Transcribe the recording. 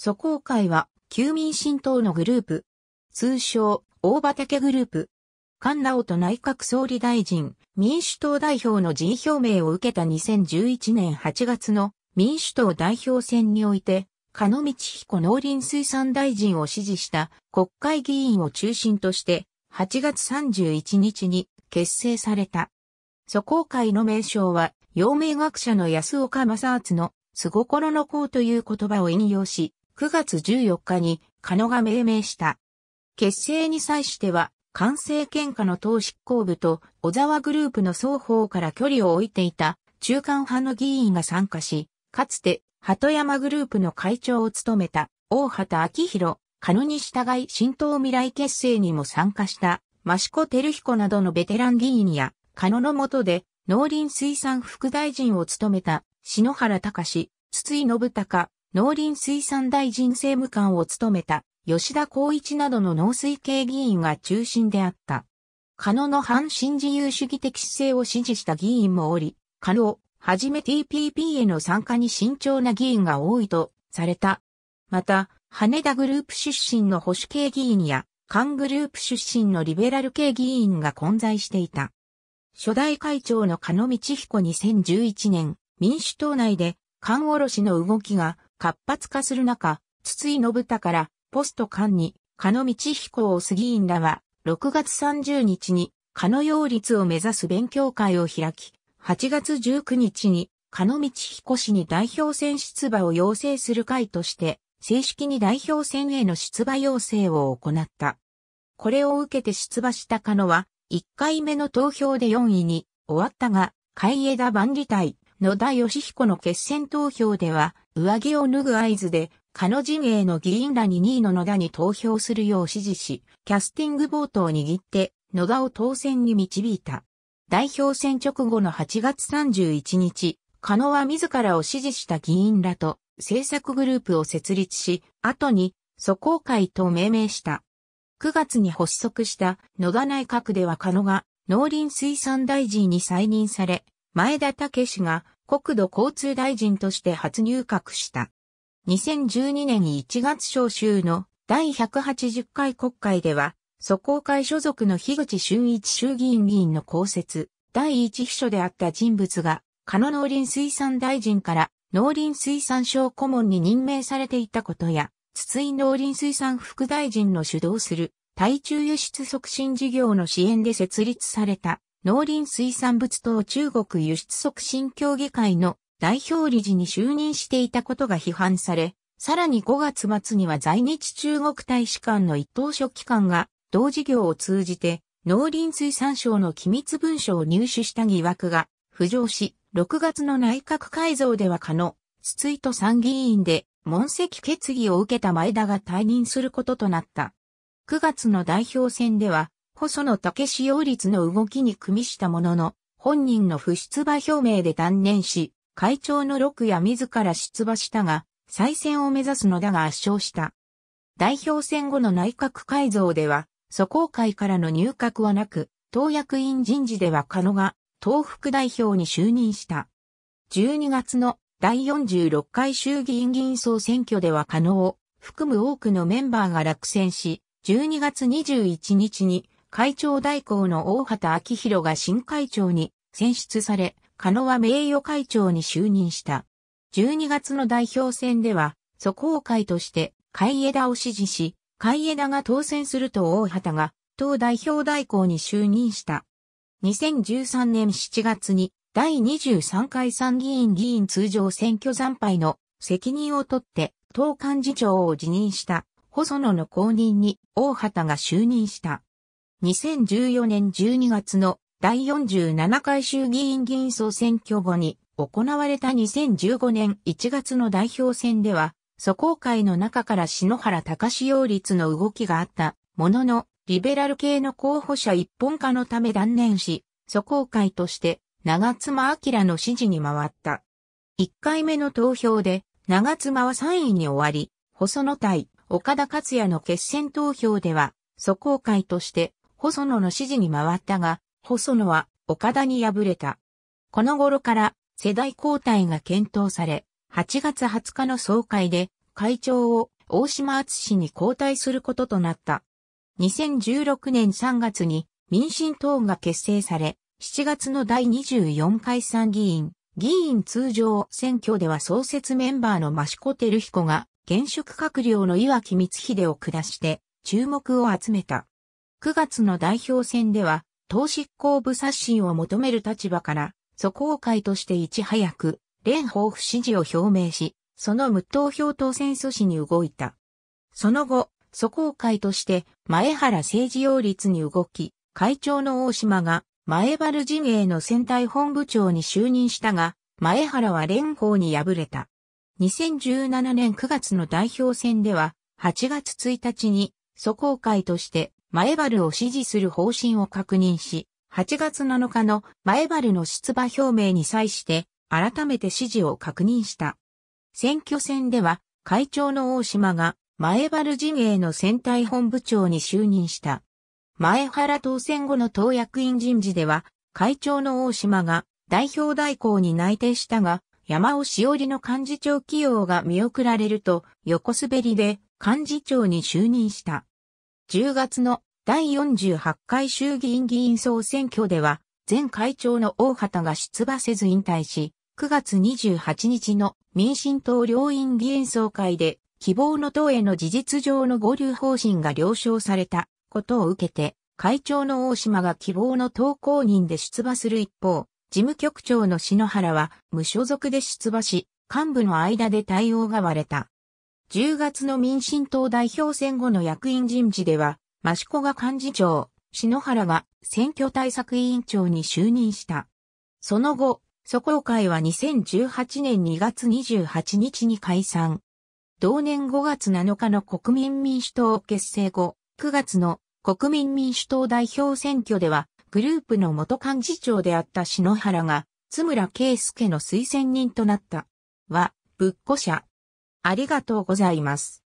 祖公会は、旧民進党のグループ。通称、大畑グループ。菅直人内閣総理大臣、民主党代表の人表明を受けた2011年8月の民主党代表選において、加野道彦農林水産大臣を支持した国会議員を中心として、8月31日に結成された。祖公会の名称は、陽明学者の安岡正厚の、すごころの子という言葉を引用し、9月14日にカ野が命名した。結成に際しては、関西喧嘩の党執行部と小沢グループの双方から距離を置いていた中間派の議員が参加し、かつて鳩山グループの会長を務めた大畑明宏、カ野に従い新党未来結成にも参加した益子照彦などのベテラン議員や、カ野の下で農林水産副大臣を務めた篠原隆、筒井信孝、農林水産大臣政務官を務めた吉田光一などの農水系議員が中心であった。カノの反新自由主義的姿勢を支持した議員もおり、カノをはじめ TPP への参加に慎重な議員が多いとされた。また、羽田グループ出身の保守系議員や、韓グループ出身のリベラル系議員が混在していた。初代会長の加野道彦2011年、民主党内で、韓卸の動きが活発化する中、筒井信太から、ポスト間に、加野道彦を杉院らは、6月30日に、加野擁立を目指す勉強会を開き、8月19日に、加野道彦氏に代表選出馬を要請する会として、正式に代表選への出馬要請を行った。これを受けて出馬した加野は、1回目の投票で4位に終わったが、海江田万里隊、野田義彦の決選投票では、上着を脱ぐ合図で、彼の陣営の議員らに2位の野田に投票するよう指示し、キャスティングボートを握って、野田を当選に導いた。代表選直後の8月31日、カノは自らを支持した議員らと政策グループを設立し、後に祖公会と命名した。9月に発足した野田内閣ではカノが農林水産大臣に再任され、前田武氏が国土交通大臣として初入閣した。2012年1月召集の第180回国会では、祖公会所属の樋口俊一衆議院議員の公設、第一秘書であった人物が、加野農林水産大臣から農林水産省顧問に任命されていたことや、筒井農林水産副大臣の主導する対中輸出促進事業の支援で設立された農林水産物等中国輸出促進協議会の代表理事に就任していたことが批判され、さらに5月末には在日中国大使館の一等書記官が同事業を通じて農林水産省の機密文書を入手した疑惑が浮上し、6月の内閣改造では可能、筒井と参議院で、問責決議を受けた前田が退任することとなった。9月の代表選では、細野武使用率の動きに組みしたものの、本人の不出馬表明で断念し、会長の六夜自ら出馬したが、再選を目指すのだが圧勝した。代表選後の内閣改造では、祖公会からの入閣はなく、党役員人事では加野が、党副代表に就任した。12月の第46回衆議院議員総選挙では加野を含む多くのメンバーが落選し、12月21日に会長代行の大畑昭弘が新会長に選出され、加野は名誉会長に就任した。12月の代表選では、祖公会として海枝を支持し、海枝が当選すると大畑が党代表代行に就任した。2013年7月に第23回参議院議員通常選挙惨敗の責任を取って党幹事長を辞任した細野の後任に大畑が就任した。2014年12月の第47回衆議院議員総選挙後に行われた2015年1月の代表選では、祖公会の中から篠原隆擁立の動きがあったものの、リベラル系の候補者一本化のため断念し、祖公会として長妻明の支持に回った。1回目の投票で長妻は3位に終わり、細野対岡田克也の決選投票では、祖公会として細野の指示に回ったが、細野は岡田に敗れた。この頃から世代交代が検討され、8月20日の総会で会長を大島厚氏に交代することとなった。2016年3月に民進党が結成され、7月の第24回参議院、議員通常選挙では創設メンバーの益子照彦が現職閣僚の岩木光秀を下して注目を集めた。9月の代表選では、党執行部刷新を求める立場から、祖公会としていち早く、蓮舫不支持を表明し、その無投票当選阻止に動いた。その後、祖公会として前原政治擁立に動き、会長の大島が前原陣営の選対本部長に就任したが、前原は連邦に敗れた。2017年9月の代表選では、8月1日に祖公会として前原を支持する方針を確認し、8月7日の前原の出馬表明に際して改めて支持を確認した。選挙戦では会長の大島が前原陣営の選対本部長に就任した。前原当選後の党役員人事では会長の大島が代表代行に内定したが、山尾しおりの幹事長起用が見送られると横滑りで幹事長に就任した。10月の第48回衆議院議員総選挙では、前会長の大畑が出馬せず引退し、9月28日の民進党両院議員総会で、希望の党への事実上の合流方針が了承されたことを受けて、会長の大島が希望の党公認で出馬する一方、事務局長の篠原は無所属で出馬し、幹部の間で対応が割れた。10月の民進党代表選後の役員人事では、益子が幹事長、篠原が選挙対策委員長に就任した。その後、こ公会は2018年2月28日に解散。同年5月7日の国民民主党結成後、9月の国民民主党代表選挙では、グループの元幹事長であった篠原が、津村圭介の推薦人となった。は、っこ者。ありがとうございます。